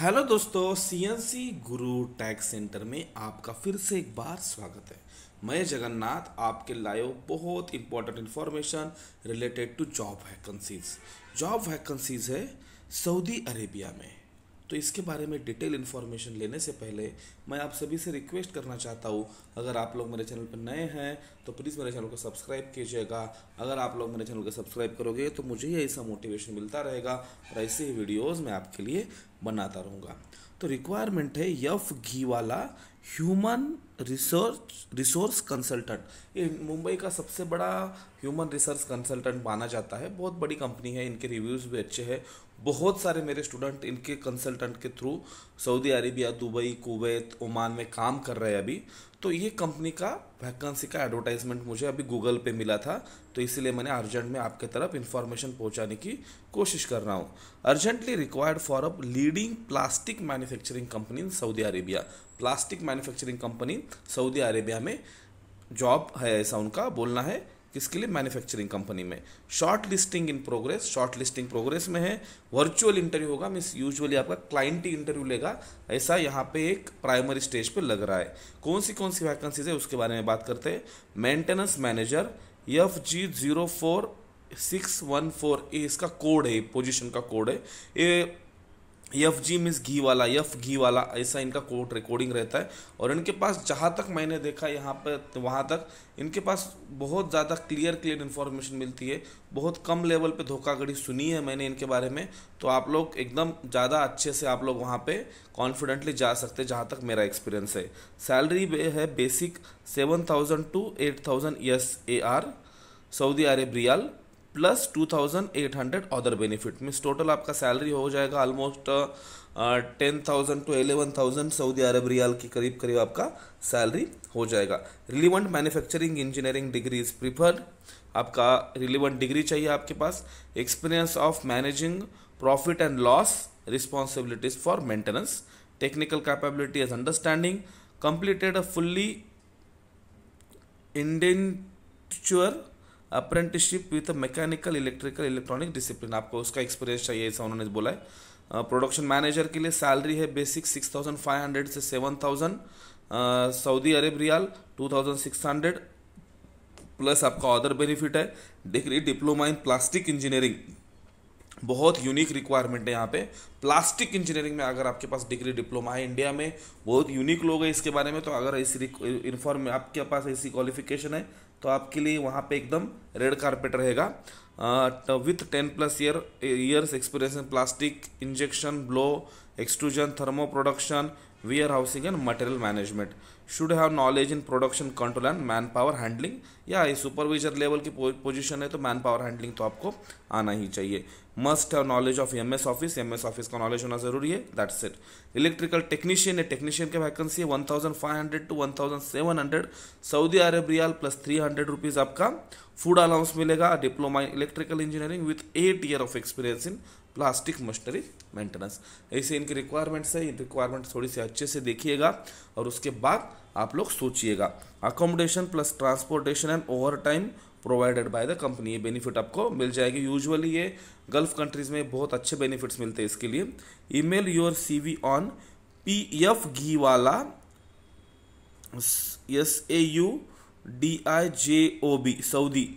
hello दोस्तों CNC गुरु tax centre में आपका फिर से एक बार स्वागत है मैं जगन्नाथ आपके लाइव बहुत important information related to job vacancies job vacancies है सऊदी अरेबिया में तो इसके बारे में डिटेल इन्फॉर्मेशन लेने से पहले मैं आप सभी से रिक्वेस्ट करना चाहता हूँ अगर आप लोग मेरे चैनल पर नए हैं तो प्लीज़ मेरे चैनल को सब्सक्राइब कीजिएगा अगर आप लोग मेरे चैनल को सब्सक्राइब करोगे तो मुझे ही ऐसा मोटिवेशन मिलता रहेगा और ऐसे ही वीडियोज़ मैं आपके लिए बनाता रहूँगा तो रिक्वायरमेंट है यफ घी वाला ह्यूमन रिसर्च रिसोर्स कंसल्टेंट ये मुंबई का सबसे बड़ा ह्यूमन रिसर्च कंसल्टेंट माना जाता है बहुत बड़ी कंपनी है इनके रिव्यूज़ भी अच्छे हैं बहुत सारे मेरे स्टूडेंट इनके कंसल्टेंट के through Saudi Arabia Dubai Kuwait Oman में काम कर रहे हैं अभी तो ये कंपनी का वैकेंसी का एडवर्टाइजमेंट मुझे अभी गूगल पे मिला था तो इसलिए मैंने अर्जेंट में आपके तरफ इन्फॉर्मेशन पहुंचाने की कोशिश कर रहा हूँ urgently required for a leading plastic manufacturing company in Saudi Arabia plastic manufacturing company Saudi Arabia में जॉब है ऐसा उनका बोलना है किसके लिए मैन्युफैक्चरिंग कंपनी में short listing in progress short listing progress में है वर्चुअल इंटरव्यू होगा मीन्स यूजुअली आपका क्लाइंट ही इंटरव्यू लेगा ऐसा यहाँ पे एक प्राइमरी स्टेज पे लग रहा है कौन सी कौन सी वैकेंसीज है उसके बारे में बात करते हैं maintenance manager F G zero four six one four A इसका कोड है पोजिशन का कोड है ये यफ जी मिस घी वाला यफ घी वाला ऐसा इनका कोर्ट रिकॉर्डिंग रहता है और इनके पास जहाँ तक मैंने देखा यहाँ पर वहाँ तक इनके पास बहुत ज़्यादा क्लियर क्लियर इन्फॉर्मेशन मिलती है बहुत कम लेवल पे धोखाधड़ी सुनी है मैंने इनके बारे में तो आप लोग एकदम ज़्यादा अच्छे से आप लोग वहाँ पर कॉन्फिडेंटली जा सकते जहाँ तक मेरा एक्सपीरियंस है सैलरी है basic seven thousand to eight thousand A R Saudi Arab riyal plus two thousand eight hundred other benefit means total आपका सैलरी हो जाएगा almost ten thousand to eleven thousand Saudi Arab riyal के करीब करीब आपका salary हो जाएगा relevant manufacturing engineering degree is preferred आपका रिलीवेंट डिग्री चाहिए आपके पास experience of managing profit and loss responsibilities for maintenance technical capability as understanding completed a fully indentured apprenticeship with mechanical electrical electronic discipline आपको उसका experience चाहिए ऐसा उन्होंने बोला है प्रोडक्शन मैनेजर के लिए सैलरी है basic six thousand five hundred से seven thousand Saudi Arab riyal two thousand six hundred plus आपका अदर बेनिफिट है degree diploma in plastic engineering बहुत यूनिक रिक्वायरमेंट है यहाँ पे प्लास्टिक इंजीनियरिंग में अगर आपके पास डिग्री डिप्लोमा है इंडिया में बहुत यूनिक लोग है इसके बारे में तो अगर ऐसी इन्फॉर्म आपके पास ऐसी क्वालिफिकेशन है तो आपके लिए वहाँ पे एकदम रेड कारपेट रहेगा with ten plus year years experience in plastic injection blow extrusion thermo production warehousing and material management should have knowledge in production control and manpower handling या supervisor level की position है तो man manpower handling तो आपको आना ही चाहिए must have knowledge of M S office M S office का नॉलेज होना जरूरी है दैट्स इट इलेक्ट्रिकल टेक्नीशियन है टेक्नीशियन की वैकेंसी है one thousand five hundred to one thousand seven hundred Saudi Arab riyal plus three hundred rupees आपका food allowance मिलेगा diploma electrical engineering with eight year of experience in plastic machinery maintenance ऐसे इनकी requirements है इन requirements थोड़ी सी अच्छे से देखिएगा और उसके बाद आप लोग सोचिएगा accommodation plus transportation and overtime provided by the company ये बेनिफिट आपको मिल जाएगी यूजुअली ये गल्फ कंट्रीज़ में बहुत अच्छे बेनिफिट्स मिलते हैं इसके लिए email your CV on P F घी वाला S A U D I J O B Saudi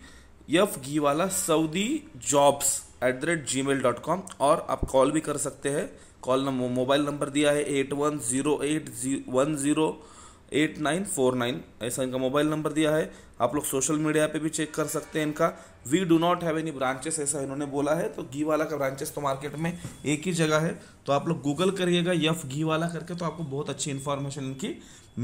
F घी वाला Saudi jobs at the rate Gmail dot com और आप कॉल भी कर सकते हैं कॉल नंबर मोबाइल नंबर दिया है eight one zero eight G one zero eight nine four nine ऐसा इनका मोबाइल नंबर दिया है आप लोग सोशल मीडिया पे भी चेक कर सकते हैं इनका we do not have any branches ऐसा इन्होंने बोला है तो घी वाला का ब्रांचेस तो मार्केट में एक ही जगह है तो आप लोग गूगल करिएगा यफ घी वाला करके तो आपको बहुत अच्छी इन्फॉर्मेशन इनकी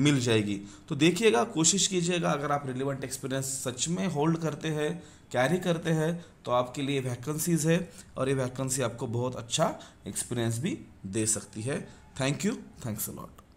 मिल जाएगी तो देखिएगा कोशिश कीजिएगा अगर आप रिलेवेंट एक्सपीरियंस सच में होल्ड करते हैं कैरी करते हैं तो आपके लिए वैकेंसीज़ है और ये वैकेंसी आपको बहुत अच्छा एक्सपीरियंस भी दे सकती है thank you thanks a lot